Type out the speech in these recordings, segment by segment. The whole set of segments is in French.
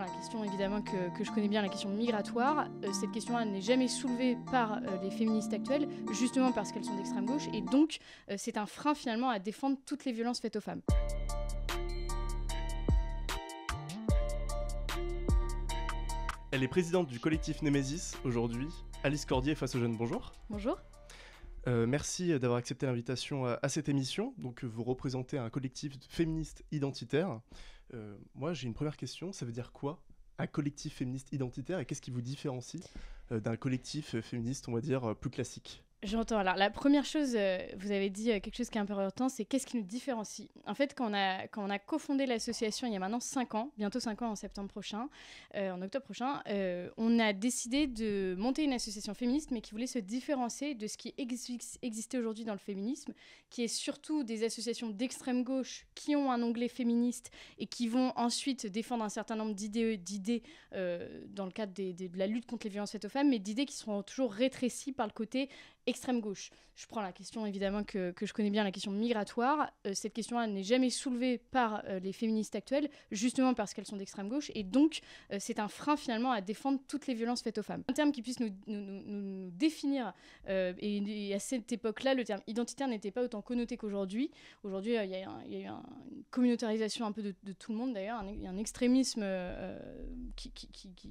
la question évidemment que, je connais bien, la question migratoire, euh, cette question-là n'est jamais soulevée par euh, les féministes actuelles, justement parce qu'elles sont d'extrême gauche, et donc euh, c'est un frein finalement à défendre toutes les violences faites aux femmes. Elle est présidente du collectif Nemesis aujourd'hui. Alice Cordier face aux jeunes, bonjour. Bonjour. merci d'avoir accepté l'invitation à, à, cette émission. Donc, vous représentez un collectif féministe identitaire. Euh, moi, j'ai une première question. Ça veut dire quoi un collectif féministe identitaire et qu'est-ce qui vous différencie euh, d'un collectif euh, féministe, on va dire, plus classique J'entends. Alors, la première chose, euh, vous avez dit euh, quelque chose qui est un peu important, c'est qu'est-ce qui nous différencie En fait, quand on a, quand on a cofondé l'association il y a maintenant 5 ans, bientôt 5 ans en septembre prochain, euh, en octobre prochain, on a décidé de monter une association féministe, mais qui voulait se différencier de ce qui existait aujourd'hui dans le féminisme, qui est surtout des associations d'extrême gauche qui ont un onglet féministe et qui vont ensuite défendre un certain nombre d'idées dans le cadre de la lutte contre les violences faites aux femmes, mais d'idées qui seront toujours rétrécies par le côté extrême gauche. Je prends la question évidemment que, je connais bien, la question migratoire. Euh, cette question-là n'est jamais soulevée par euh, les féministes actuelles, justement parce qu'elles sont d'extrême gauche, et donc euh, c'est un frein finalement à défendre toutes les violences faites aux femmes. Un terme qui puisse nous, définir, et, à cette époque-là, le terme identitaire n'était pas autant connoté qu'aujourd'hui. Aujourd'hui, il y, a eu une communautarisation un peu de, tout le monde d'ailleurs, il y a un extrémisme qui,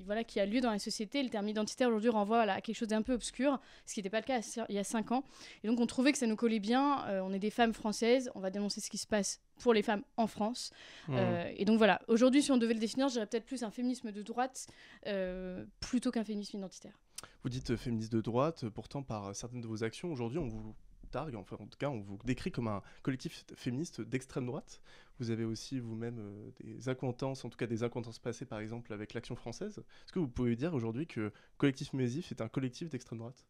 voilà, qui a lieu dans la société. Le terme identitaire aujourd'hui renvoie à, quelque chose d'un peu obscur, ce qui n'était pas le cas il y a cinq ans. Et donc on trouvait que ça nous collait bien. Euh, on est des femmes françaises, on va dénoncer ce qui se passe pour les femmes en France. Mmh. Euh, et donc voilà, aujourd'hui si on devait le définir, j'irais peut-être plus un féminisme de droite euh, plutôt qu'un féminisme identitaire. Vous dites féministe de droite, pourtant par certaines de vos actions, aujourd'hui on vous targue, enfin en tout cas on vous décrit comme un collectif féministe d'extrême droite. Vous avez aussi vous-même des acquaintances, en tout cas des acquaintances passées par exemple avec l'Action française. Est-ce que vous pouvez dire aujourd'hui que Collectif Mésif est un collectif d'extrême droite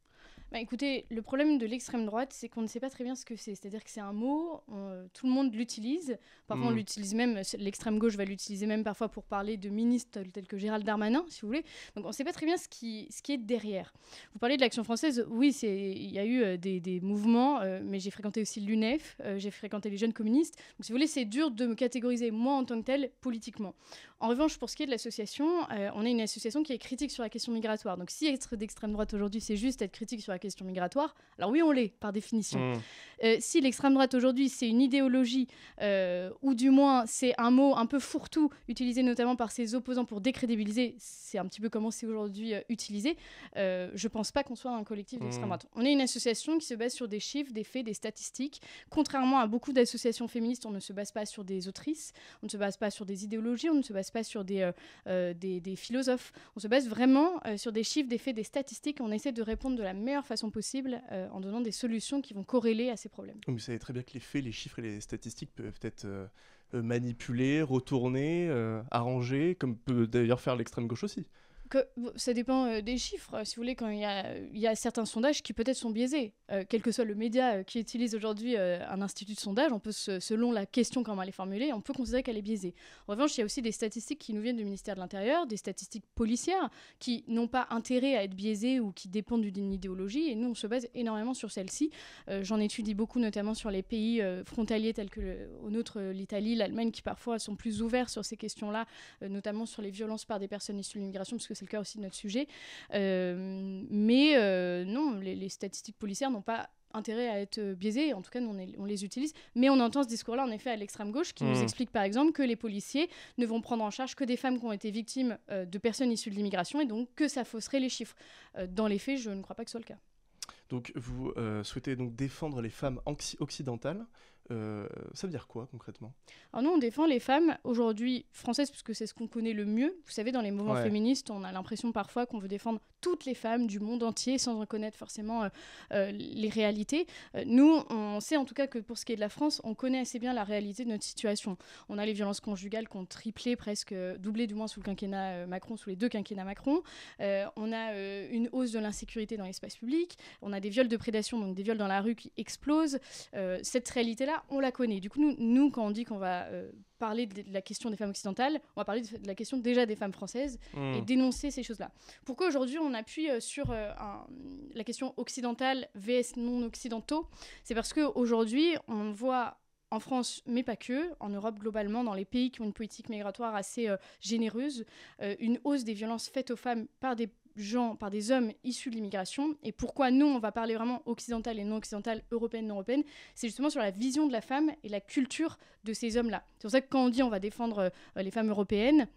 bah, écoutez, le problème de l'extrême droite, c'est qu'on ne sait pas très bien ce que c'est. C'est-à-dire que c'est un mot, euh, tout le monde l'utilise. Parfois, on mm. l'utilise même, l'extrême gauche va l'utiliser même parfois pour parler de ministres tels que Gérald Darmanin, si vous voulez. Donc, on ne sait pas très bien ce qui, ce qui est derrière. Vous parlez de l'action française, oui, il y a eu euh, des, des, mouvements, euh, mais j'ai fréquenté aussi l'UNEF, j'ai fréquenté les jeunes communistes. Donc, si vous voulez, c'est dur de me catégoriser, moi, en tant que tel, politiquement. En revanche, pour ce qui est de l'association, on est une association qui est critique sur la question migratoire. Donc, si être d'extrême droite aujourd'hui, c'est juste être critique sur la question migratoire, alors oui, on l'est, par définition. Mmh. Euh, si l'extrême droite aujourd'hui, c'est une idéologie, euh, ou du moins c'est un mot un peu fourre-tout, utilisé notamment par ses opposants pour décrédibiliser, c'est un petit peu comment c'est aujourd'hui euh, utilisé, je pense pas qu'on soit un collectif d'extrême mmh. droite. On est une association qui se base sur des chiffres, des faits, des statistiques. Contrairement à beaucoup d'associations féministes, on ne se base pas sur des autrices, on ne se base pas sur des idéologies, on ne se base pas sur des, des, des, philosophes. On se base vraiment sur des chiffres, des faits, des statistiques. On essaie de répondre de la meilleure façon possible euh, en donnant des solutions qui vont corréler à ces problèmes. Vous savez très bien que les faits, les chiffres et les statistiques peuvent être euh, euh, manipulés, retournés, arrangés, comme peut d'ailleurs faire l'extrême gauche aussi que, ça dépend euh, des chiffres. Si vous voulez, quand il y a, certains sondages qui peut-être sont biaisés, euh, quel que soit le média euh, qui utilise aujourd'hui un institut de sondage, on peut, selon la question comment elle est formulée, on peut considérer qu'elle est biaisée. En revanche, il y a aussi des statistiques qui nous viennent du ministère de l'Intérieur, des statistiques policières qui n'ont pas intérêt à être biaisées ou qui dépendent d'une idéologie. Et nous, on se base énormément sur celle-ci. J'en étudie beaucoup, notamment sur les pays frontaliers tels que au nôtre l'Italie, l'Allemagne, qui parfois sont plus ouverts sur ces questions-là, notamment sur les violences par des personnes issues de l'immigration, c'est le cas aussi de notre sujet. Euh, mais euh, non, les, statistiques policières n'ont pas intérêt à être euh, biaisées. en tout cas on, les utilise, mais on entend ce discours-là en effet à l'extrême gauche qui nous hmm. explique par exemple que les policiers ne vont prendre en charge que des femmes qui ont été victimes de personnes issues de l'immigration et donc que ça fausserait les chiffres. dans les faits, je ne crois pas que ce soit le cas. Donc vous souhaitez donc défendre les femmes occidentales, euh, ça veut dire quoi concrètement Alors nous, on défend les femmes aujourd'hui françaises, puisque c'est ce qu'on connaît le mieux. Vous savez, dans les mouvements féministes, on a l'impression parfois qu'on veut défendre toutes les femmes du monde entier sans reconnaître forcément euh, euh, les réalités. nous, on sait en tout cas que pour ce qui est de la France, on connaît assez bien la réalité de notre situation. On a les violences conjugales qui ont triplé, presque doublé du moins sous le quinquennat Macron, sous les deux quinquennats Macron. on a une hausse de l'insécurité dans l'espace public. On a des viols de prédation, donc des viols dans la rue qui explosent. cette réalité-là, on la connaît. Du coup, nous, nous quand on dit qu'on va euh, parler de la question des femmes occidentales, on va parler de la question déjà des femmes françaises et hmm. dénoncer ces choses-là. Pourquoi aujourd'hui on appuie euh, sur euh, la question occidentale vs non occidentaux C'est parce qu'aujourd'hui, on voit en France, mais pas que, en Europe globalement, dans les pays qui ont une politique migratoire assez généreuse, une hausse des violences faites aux femmes par des par des hommes issus de l'immigration. Et pourquoi nous, on va parler vraiment occidental et non occidental, européenne, non européenne, c'est justement sur la vision de la femme et la culture de ces hommes-là. C'est pour ça que quand on dit on va défendre euh, les femmes européennes,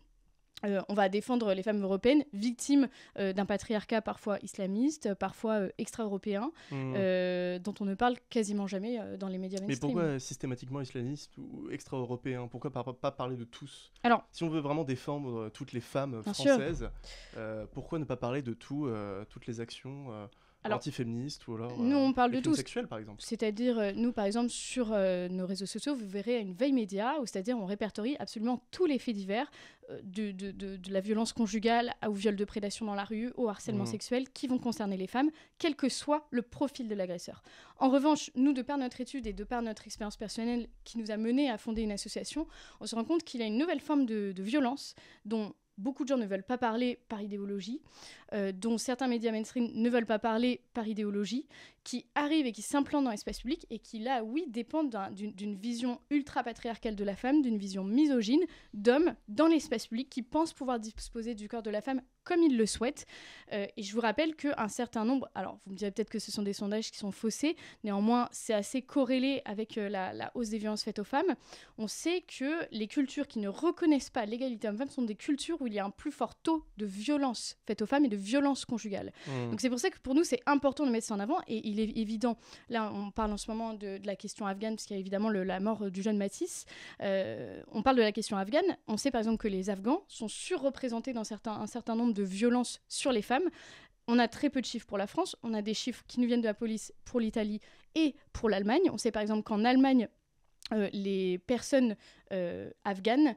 euh, on va défendre les femmes européennes victimes euh, d'un patriarcat parfois islamiste, parfois euh, extra-européen, mmh. dont on ne parle quasiment jamais dans les médias mainstream. Mais pourquoi systématiquement islamiste ou extra-européen Pourquoi ne pas parler de tous Alors, Si on veut vraiment défendre toutes les femmes françaises, pourquoi ne pas parler de tout, toutes les actions ou alors nous, euh, on parle de tout. par exemple C'est-à-dire, euh, nous, par exemple, sur euh, nos réseaux sociaux, vous verrez une veille média, où c'est-à-dire on répertorie absolument tous les faits divers, de, la violence conjugale au viol de prédation dans la rue, au harcèlement mmh. sexuel, qui vont concerner les femmes, quel que soit le profil de l'agresseur. En revanche, nous, de par notre étude et de par notre expérience personnelle qui nous a mené à fonder une association, on se rend compte qu'il y a une nouvelle forme de violence dont beaucoup de gens ne veulent pas parler par idéologie, euh, dont certains médias mainstream ne veulent pas parler par idéologie, qui arrivent et qui s'implantent dans l'espace public et qui, là, oui, dépendent d'une vision ultra-patriarcale de la femme, d'une vision misogyne d'hommes dans l'espace public qui pensent pouvoir disposer du corps de la femme comme ils le souhaitent. Euh, et je vous rappelle qu'un certain nombre, alors vous me direz peut-être que ce sont des sondages qui sont faussés, néanmoins, c'est assez corrélé avec euh, la, hausse des violences faites aux femmes. On sait que les cultures qui ne reconnaissent pas l'égalité homme-femme sont des cultures où il y a un plus fort taux de violences faites aux femmes et de violences conjugales. Mmh. Donc c'est pour ça que pour nous, c'est important de mettre ça en avant et il évident, là on parle en ce moment de, la question afghane, puisqu'il y a évidemment la mort euh, du jeune Matisse, euh, on parle de la question afghane, on sait par exemple que les Afghans sont surreprésentés dans certains, un certain nombre de violences sur les femmes. On a très peu de chiffres pour la France, on a des chiffres qui nous viennent de la police pour l'Italie et pour l'Allemagne. On sait par exemple qu'en Allemagne, euh, les personnes afghanes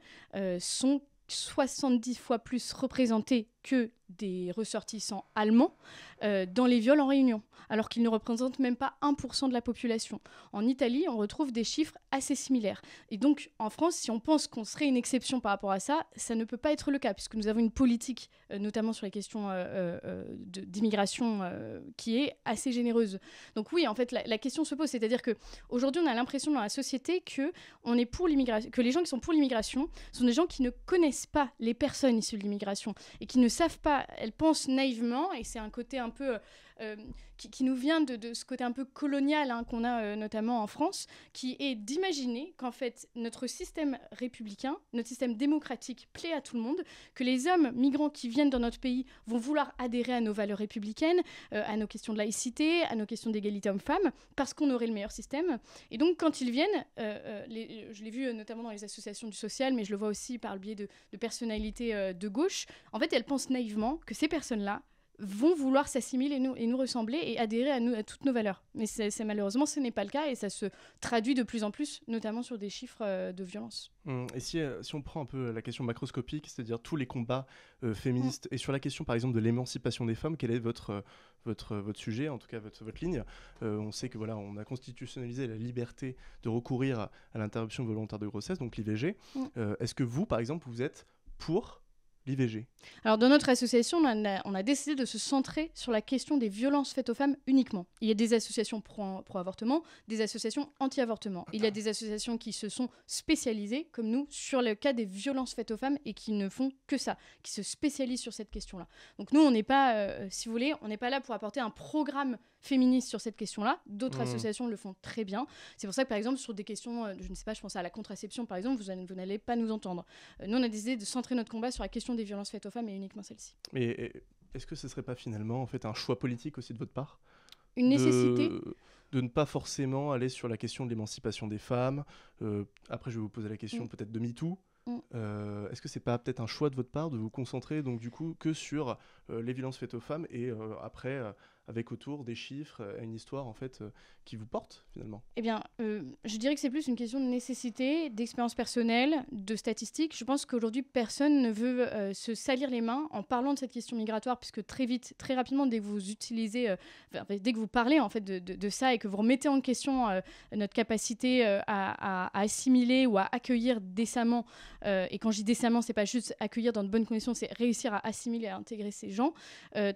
sont 70 fois plus représentées que des ressortissants allemands euh, dans les viols en réunion, alors qu'ils ne représentent même pas 1% de la population. En Italie, on retrouve des chiffres assez similaires. Et donc, en France, si on pense qu'on serait une exception par rapport à ça, ça ne peut pas être le cas, puisque nous avons une politique, euh, notamment sur les questions euh, d'immigration, qui est assez généreuse. Donc oui, en fait, la, la question se pose, c'est-à-dire que aujourd'hui, on a l'impression dans la société que on est pour l'immigration, que les gens qui sont pour l'immigration sont des gens qui ne connaissent pas les personnes issues de l'immigration et qui ne savent pas. Elles pensent naïvement, et c'est un côté un peu euh, euh, qui, nous vient de, ce côté un peu colonial hein, qu'on a euh, notamment en France, qui est d'imaginer qu'en fait notre système républicain, notre système démocratique plaît à tout le monde, que les hommes migrants qui viennent dans notre pays vont vouloir adhérer à nos valeurs républicaines, euh, à nos questions de laïcité, à nos questions d'égalité homme-femme, parce qu'on aurait le meilleur système. Et donc, quand ils viennent, je l'ai vu notamment dans les associations du social, mais je le vois aussi par le biais de, personnalités de gauche, en fait, elles pensent naïvement que ces personnes-là vont vouloir s'assimiler et nous, et nous ressembler et adhérer à, nous, à toutes nos valeurs. Mais malheureusement, ce n'est pas le cas et ça se traduit de plus en plus, notamment sur des chiffres euh, de violence. Mmh, et euh, si, on prend un peu la question macroscopique, c'est-à-dire tous les combats euh, mmh. féministes, et sur la question par exemple de l'émancipation des femmes, quel est votre, votre, votre sujet, en tout cas votre, votre ligne On sait que voilà, on a constitutionnalisé la liberté de recourir à, l'interruption volontaire de grossesse, donc l'IVG. Mmh. Est-ce que vous, par exemple, vous êtes pour l'IVG Alors, dans notre association, on a, décidé de se centrer sur la question des violences faites aux femmes uniquement. Il y a des associations pro-avortement, des associations anti-avortement. Il y a des associations qui se sont spécialisées, comme nous, sur le cas des violences faites aux femmes et qui ne font que ça, qui se spécialisent sur cette question-là. Donc, nous, on n'est pas, euh, si vous voulez, on n'est pas là pour apporter un programme féministe sur cette question-là. D'autres mmh. associations le font très bien. C'est pour ça que, par exemple, sur des questions, euh, je ne sais pas, je pense à la contraception, par exemple, vous, n'allez pas nous entendre. Euh, nous, on a décidé de centrer notre combat sur la question des violences faites aux femmes et uniquement celle ci Mais est-ce que ce ne serait pas finalement en fait un choix politique aussi de votre part Une nécessité de ne pas forcément aller sur la question de l'émancipation des femmes. Euh, après, je vais vous poser la question mm. peut-être de MeToo. Mm. Euh, est-ce que c'est pas peut-être un choix de votre part de vous concentrer donc du coup que sur euh, les violences faites aux femmes et après avec autour des chiffres, et euh, une histoire en fait euh, qui vous porte finalement Eh bien, euh, je dirais que c'est plus une question de nécessité, d'expérience personnelle, de statistiques. Je pense qu'aujourd'hui, personne ne veut se salir les mains en parlant de cette question migratoire, puisque très vite, très rapidement, dès que vous utilisez, dès que vous parlez en fait de, ça et que vous remettez en question notre capacité à, assimiler ou à accueillir décemment, et quand je dis décemment, c'est pas juste accueillir dans de bonnes conditions, c'est réussir à assimiler, à intégrer ces gens,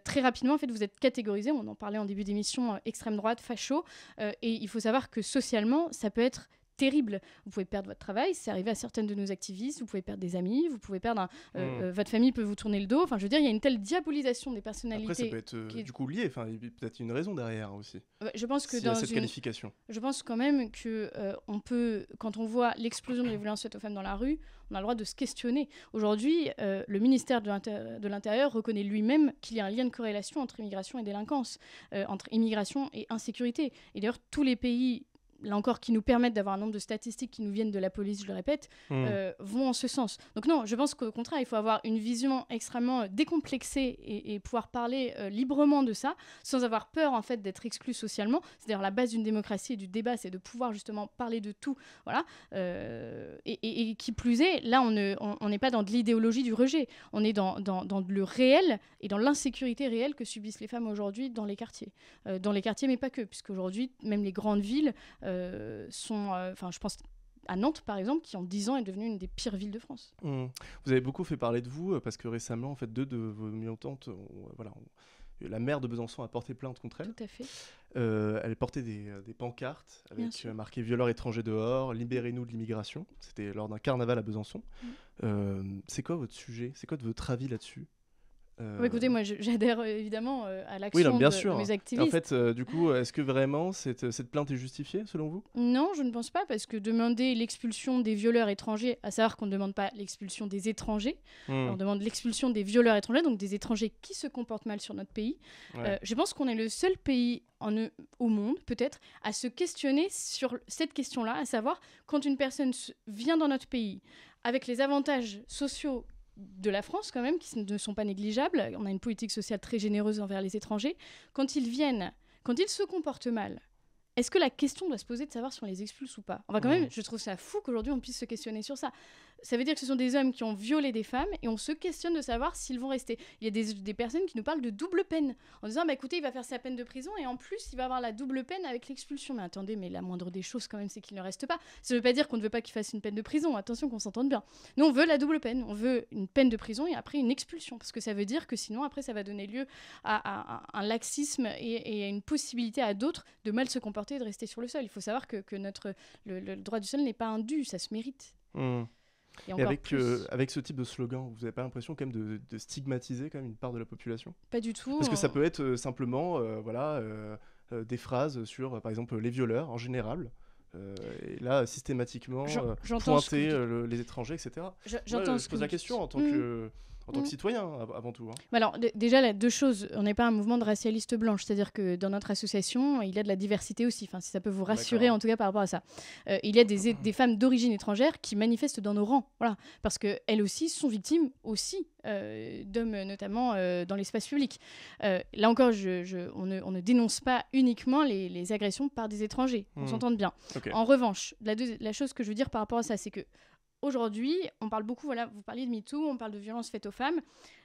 très rapidement, en fait, vous êtes catégorisé on en parlait en début d'émission, euh, extrême droite, facho. Euh, et il faut savoir que socialement, ça peut être terrible. Vous pouvez perdre votre travail, c'est arrivé à certaines de nos activistes, vous pouvez perdre des amis, vous pouvez perdre euh, hmm. euh, votre famille peut vous tourner le dos. Enfin, je veux dire, il y a une telle diabolisation des personnalités. Après, ça peut être euh, du coup lié. Enfin, peut-être une raison derrière aussi. Je pense que dans cette qualification. Je pense quand même que on peut, quand on voit l'explosion de la violence faite aux femmes dans la rue, on a le droit de se questionner. Aujourd'hui, le ministère de l'Intérieur reconnaît lui-même qu'il y a un lien de corrélation entre immigration et délinquance, entre immigration et insécurité. Et d'ailleurs, tous les pays là encore, qui nous permettent d'avoir un nombre de statistiques qui nous viennent de la police, je le répète, hmm. euh, vont en ce sens. Donc non, je pense qu'au contraire, il faut avoir une vision extrêmement euh, décomplexée et, pouvoir parler euh, librement de ça, sans avoir peur en fait d'être exclu socialement. C'est à dire la base d'une démocratie et du débat, c'est de pouvoir justement parler de tout, voilà. Et, qui plus est, là, on n'est pas dans de l'idéologie du rejet, on est dans, dans, dans le réel et dans l'insécurité réelle que subissent les femmes aujourd'hui dans les quartiers, dans les quartiers, mais pas que, puisque aujourd'hui même les grandes villes euh, sont, euh, enfin, je pense à Nantes, par exemple, qui en 10 ans est devenue une des pires villes de France. Mmh. Vous avez beaucoup fait parler de vous euh, parce que récemment, en fait, deux de vos militantes, voilà, la maire de Besançon a porté plainte contre elle. Tout à fait. elle portait des, des pancartes avec marqué violeurs étrangers dehors, libérez-nous de l'immigration. C'était lors d'un carnaval à Besançon. Mmh. c'est quoi votre sujet C'est quoi votre avis là-dessus euh, bah, écoutez, moi j'adhère euh, évidemment euh, à l'action de, mes activistes. En fait, du coup, est-ce que vraiment cette, cette, plainte est justifiée selon vous Non, je ne pense pas, parce que demander l'expulsion des violeurs étrangers, à savoir qu'on ne demande pas l'expulsion des étrangers, hmm. on demande l'expulsion des violeurs étrangers, donc des étrangers qui se comportent mal sur notre pays. je pense qu'on est le seul pays au monde, peut-être, à se questionner sur cette question-là, à savoir quand une personne vient dans notre pays avec les avantages sociaux de la France quand même, qui ne sont pas négligeables. On a une politique sociale très généreuse envers les étrangers. Quand ils viennent, quand ils se comportent mal, est-ce que la question doit se poser de savoir si on les expulse ou pas quand même, je trouve ça fou qu'aujourd'hui on puisse se questionner sur ça ça veut dire que ce sont des hommes qui ont violé des femmes et on se questionne de savoir s'ils vont rester. Il y a des, personnes qui nous parlent de double peine en disant bah écoutez, il va faire sa peine de prison et en plus il va avoir la double peine avec l'expulsion. Mais attendez, mais la moindre des choses quand même, c'est qu'il ne reste pas. Ça ne veut pas dire qu'on ne veut pas qu'il fasse une peine de prison. Attention qu'on s'entende bien. Nous on veut la double peine, on veut une peine de prison et après une expulsion parce que ça veut dire que sinon après ça va donner lieu à, un laxisme et, à une possibilité à d'autres de mal se comporter et de rester sur le sol. Il faut savoir que, notre le, droit du sol n'est pas un dû, ça se mérite. Hmm. Et avec, euh, avec ce type de slogan, vous n'avez pas l'impression quand même de, stigmatiser quand même une part de la population Pas du tout. Parce que ça hein. peut être euh, simplement euh, voilà, des phrases sur, par exemple, les violeurs en général. et là, systématiquement, pointer les étrangers, etc. J'entends je pose la question en tant hmm. que en tant que mm. citoyen hein, avant tout. Hein. Alors déjà, là, deux choses. On n'est pas un mouvement de racialistes blanches. c'est-à-dire que dans notre association, il y a de la diversité aussi. Enfin, si ça peut vous rassurer en tout cas par rapport à ça. Euh, il y a des, femmes d'origine étrangère qui manifestent dans nos rangs, voilà, parce que elles aussi sont victimes aussi euh, d'hommes, notamment euh, dans l'espace public. là encore, je, on, ne, dénonce pas uniquement les, agressions par des étrangers. On mm. s'entend bien. En revanche, la chose que je veux dire par rapport à ça, c'est que aujourd'hui, on parle beaucoup, voilà, vous parliez de MeToo, on parle de violences faites aux femmes.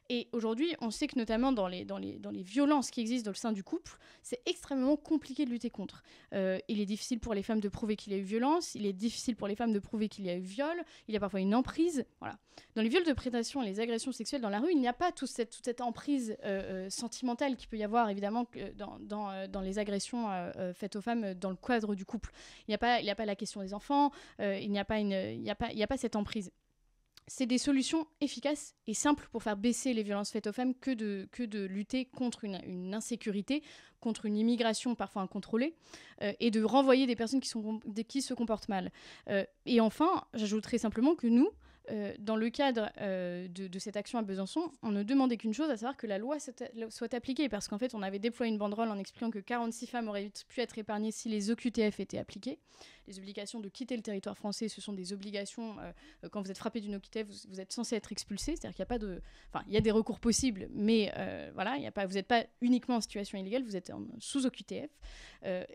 Et aujourd'hui, on sait que notamment dans les, dans, les, dans les violences qui existent dans le sein du couple, c'est extrêmement compliqué de lutter contre. Euh, il est difficile pour les femmes de prouver qu'il y a eu violence, il est difficile pour les femmes de prouver qu'il y a eu viol, il y a parfois une emprise. Voilà. Dans les viols de prédation et les agressions sexuelles dans la rue, il n'y a pas toute cette, toute cette emprise euh, euh, sentimentale qui peut y avoir évidemment dans, dans, dans les agressions faites aux femmes dans le cadre du couple. Il n'y a, pas, il a pas la question des enfants, il n'y a, pas une, il a, pas, il a pas cette emprise c'est des solutions efficaces et simples pour faire baisser les violences faites aux femmes que de, que de lutter contre une, insécurité, contre une immigration parfois incontrôlée, euh, et de renvoyer des personnes qui, sont, qui se comportent mal. Euh, et enfin, j'ajouterai simplement que nous, euh, dans le cadre euh, de, cette action à Besançon, on ne demandait qu'une chose, à savoir que la loi soit appliquée, parce qu'en fait, on avait déployé une banderole en expliquant que 46 femmes auraient pu être épargnées si les OQTF étaient appliquées. Les obligations de quitter le territoire français, ce sont des obligations. Euh, quand vous êtes frappé d'une OQTF, vous, êtes censé être expulsé, c'est-à-dire qu'il n'y a pas de, enfin, il y a des recours possibles, mais voilà, il a pas, vous n'êtes pas uniquement en situation illégale, vous êtes en, sous OQTF.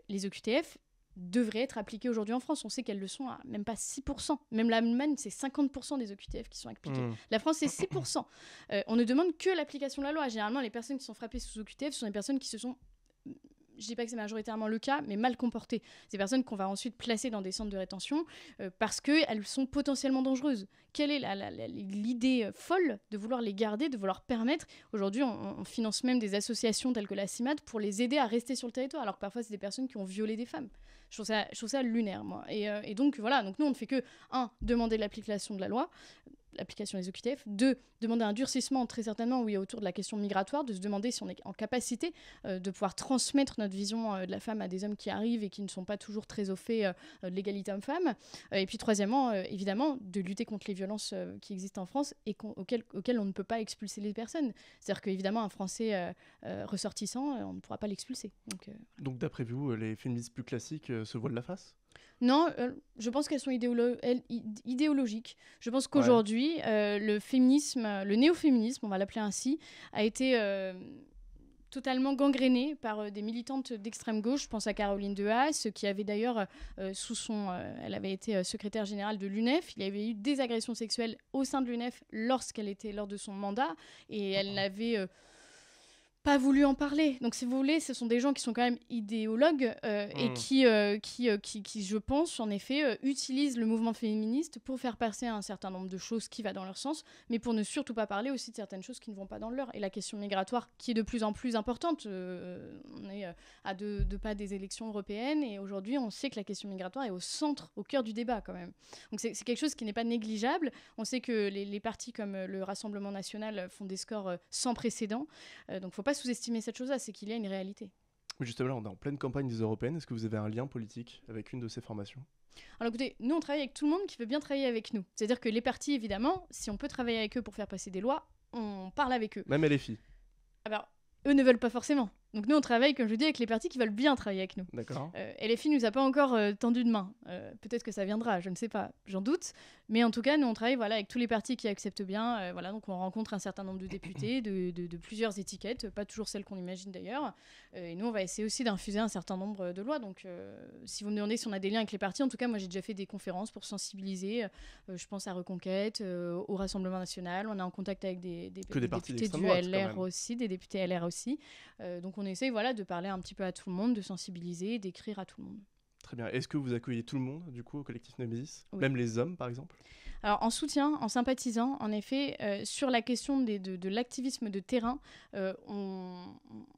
les OQTF, devraient être appliquées aujourd'hui en France. On sait qu'elles le sont à même pas 6%. Même l'Allemagne, c'est 50% des OQTF qui sont appliqués. Hmm. La France, c'est 6%. Euh, on ne demande que l'application de la loi. Généralement, les personnes qui sont frappées sous OQTF sont des personnes qui se sont je ne dis pas que c'est majoritairement le cas, mais mal comporté. Ces personnes qu'on va ensuite placer dans des centres de rétention euh, parce qu'elles sont potentiellement dangereuses. Quelle est l'idée euh, folle de vouloir les garder, de vouloir permettre Aujourd'hui, on, finance même des associations telles que la CIMAD pour les aider à rester sur le territoire, alors que parfois, c'est des personnes qui ont violé des femmes. Je trouve ça, lunaire, moi. Et, euh, et donc, voilà, donc nous, on ne fait que, un, demander l'application de la loi, l'application des OQTF. Deux, demander un durcissement très certainement oui, autour de la question migratoire, de se demander si on est en capacité euh, de pouvoir transmettre notre vision euh, de la femme à des hommes qui arrivent et qui ne sont pas toujours très au fait euh, de l'égalité homme-femme. et puis troisièmement, évidemment, de lutter contre les violences qui existent en France et auxquelles, on ne peut pas expulser les personnes. C'est-à-dire qu'évidemment, un Français ressortissant, on ne pourra pas l'expulser. Donc, d'après vous, les féministes plus classiques se de la face non, euh, je pense qu'elles sont idéologiques. Je pense qu'aujourd'hui, euh, le féminisme, le néo-féminisme, on va l'appeler ainsi, a été euh, totalement gangréné par des militantes d'extrême gauche. Je pense à Caroline Dehaas, qui avait d'ailleurs, sous son, elle avait été secrétaire générale de l'UNEF. Il y avait eu des agressions sexuelles au sein de l'UNEF lorsqu'elle était lors de son mandat, et elle ah. n'avait pas voulu en parler. Donc, si vous voulez, ce sont des gens qui sont quand même idéologues euh, et hmm. qui, euh, euh, qui, qui, je pense, en effet, utilisent le mouvement féministe pour faire passer un certain nombre de choses qui va dans leur sens, mais pour ne surtout pas parler aussi de certaines choses qui ne vont pas dans leur. Et la question migratoire, qui est de plus en plus importante, on est à deux, pas des élections européennes et aujourd'hui, on sait que la question migratoire est au centre, au cœur du débat quand même. Donc, c'est quelque chose qui n'est pas négligeable. On sait que les, les partis comme le Rassemblement national font des scores sans précédent. donc, faut pas sous-estimer cette chose-là, c'est qu'il y a une réalité. justement, on est en pleine campagne des européennes. Est-ce que vous avez un lien politique avec une de ces formations alors écoutez, nous on travaille avec tout le monde qui veut bien travailler avec nous. C'est-à-dire que les partis, évidemment, si on peut travailler avec eux pour faire passer des lois, on parle avec eux. Même les filles. Alors, ah bah, eux ne veulent pas forcément. Donc nous, on travaille, comme je dis, avec les partis qui veulent bien travailler avec nous. D'accord. Euh, les filles nous a pas encore euh, tendu de main. Euh, peut-être que ça viendra, je ne sais pas, j'en doute. Mais en tout cas, nous, on travaille voilà, avec tous les partis qui acceptent bien. voilà, donc on rencontre un certain nombre de députés de, plusieurs étiquettes, pas toujours celles qu'on imagine d'ailleurs. et nous, on va essayer aussi d'infuser un certain nombre de lois. Donc si vous me demandez si on a des liens avec les partis, en tout cas, moi, j'ai déjà fait des conférences pour sensibiliser. je pense à Reconquête, au Rassemblement National. On est en contact avec des, députés du LR aussi, des députés LR aussi. donc on essaye voilà, de parler un petit peu à tout le monde, de sensibiliser, d'écrire à tout le monde. Très bien. Est-ce que vous accueillez tout le monde, du coup, au collectif Nemesis Même les hommes, par exemple Alors, en soutien, en sympathisant, en effet, euh, sur la question des, de, l'activisme de terrain, euh, on,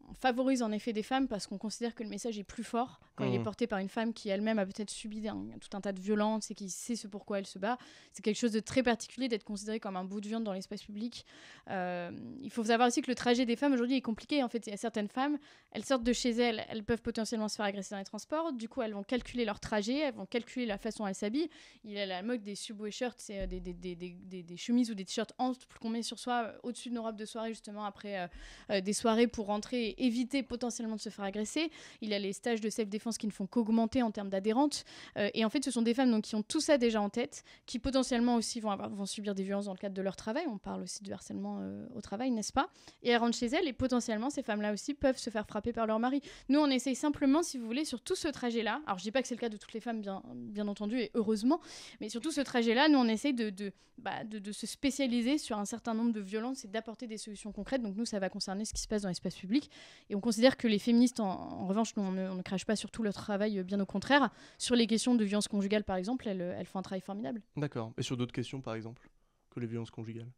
on, favorise en effet des femmes parce qu'on considère que le message est plus fort quand il est mm. porté par une femme qui elle-même a peut-être subi tout un tas de violences et qui sait ce pourquoi elle se bat, c'est quelque chose de très particulier d'être considéré comme un bout de viande dans l'espace public. Euh, il faut savoir aussi que le trajet des femmes aujourd'hui est compliqué. En fait, il y a certaines femmes, elles sortent de chez elles, elles peuvent potentiellement se faire agresser dans les transports. Du coup, elles vont calculer leur trajet, elles vont calculer la façon dont elles s'habillent. Il y a la mode des subway shirts, c'est euh, des, des, des, des, chemises ou des t-shirts plus qu'on met sur soi euh, au-dessus de nos robes de soirée, justement, après des soirées pour rentrer et éviter potentiellement de se faire agresser. Il y a les stages de self-défense qui ne font qu'augmenter en termes d'adhérentes. Euh, et en fait, ce sont des femmes donc, qui ont tout ça déjà en tête, qui potentiellement aussi vont, vont subir des violences dans le cadre de leur travail. On parle aussi de harcèlement euh, au travail, n'est-ce pas Et elles rentrent chez elles et potentiellement, ces femmes-là aussi peuvent se faire frapper par leur mari. Nous, on essaye simplement, si vous voulez, sur tout ce trajet-là, alors je dis pas que c'est le cas de toutes les femmes, bien, bien entendu, et heureusement, mais sur tout ce trajet-là, nous, on essaye de, de, bah, de, se spécialiser sur un certain nombre de violences et d'apporter des solutions concrètes. Donc nous, ça va concerner ce qui se passe dans l'espace public. Et on considère que les féministes, en, revanche, nous, on, ne, on ne crache pas sur tout le travail, euh, bien au contraire. Sur les questions de violence conjugale, par exemple, euh, elles font un travail formidable. D'accord. Et sur d'autres questions, par exemple, que les violences conjugales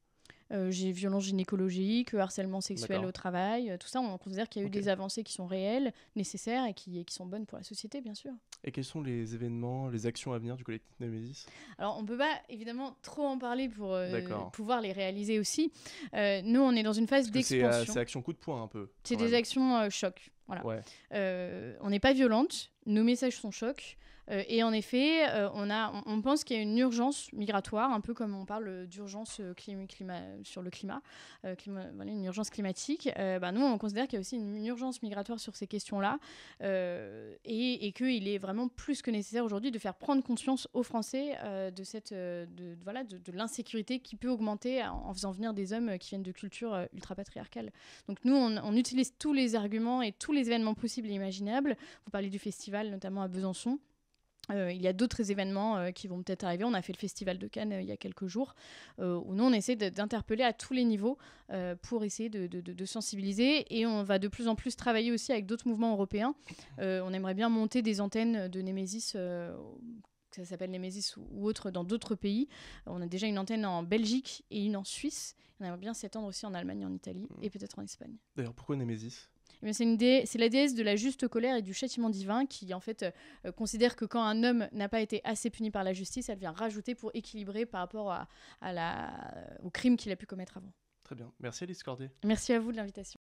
euh, j'ai violence gynécologique, harcèlement sexuel au travail, euh, tout ça, on considère qu'il y a eu des avancées qui sont réelles, nécessaires et qui, qui sont bonnes pour la société, bien sûr. Et quels sont les événements, les actions à venir du collectif Nemesis Alors, on ne peut pas évidemment trop en parler pour euh, pouvoir les réaliser aussi. nous, on est dans une phase d'expansion. C'est euh, action coup de poing un peu. C'est des actions choc. Voilà. on n'est pas violente, nos messages sont chocs. Euh, et en effet, euh, on, a, on, pense qu'il y a une urgence migratoire, un peu comme on parle d'urgence euh, sur le climat, une urgence climatique. Bah, nous, on considère qu'il y a aussi une, urgence migratoire sur ces questions-là et, qu'il est vraiment plus que nécessaire aujourd'hui de faire prendre conscience aux Français de, cette, de, voilà, de, l'insécurité qui peut augmenter en, faisant venir des hommes qui viennent de cultures ultra-patriarcales. Donc nous, on, on utilise tous les arguments et tous les événements possibles et imaginables. Vous parlez du festival, notamment à Besançon. Euh, il y a d'autres événements euh, qui vont peut-être arriver. On a fait le Festival de Cannes euh, il y a quelques jours, où nous, on essaie d'interpeller à tous les niveaux pour essayer de, sensibiliser. Et on va de plus en plus travailler aussi avec d'autres mouvements européens. on aimerait bien monter des antennes de Nemesis ça s'appelle Nemesis ou, autre, dans d'autres pays. On a déjà une antenne en Belgique et une en Suisse. On aimerait bien s'étendre aussi en Allemagne, en Italie et peut-être en Espagne. D'ailleurs, pourquoi Nemesis eh c'est la déesse de la juste colère et du châtiment divin qui en fait euh, euh, considère que quand un homme n'a pas été assez puni par la justice, elle vient rajouter pour équilibrer par rapport au crime qu'il a pu commettre avant. Très bien. Merci Alice Merci à vous de l'invitation.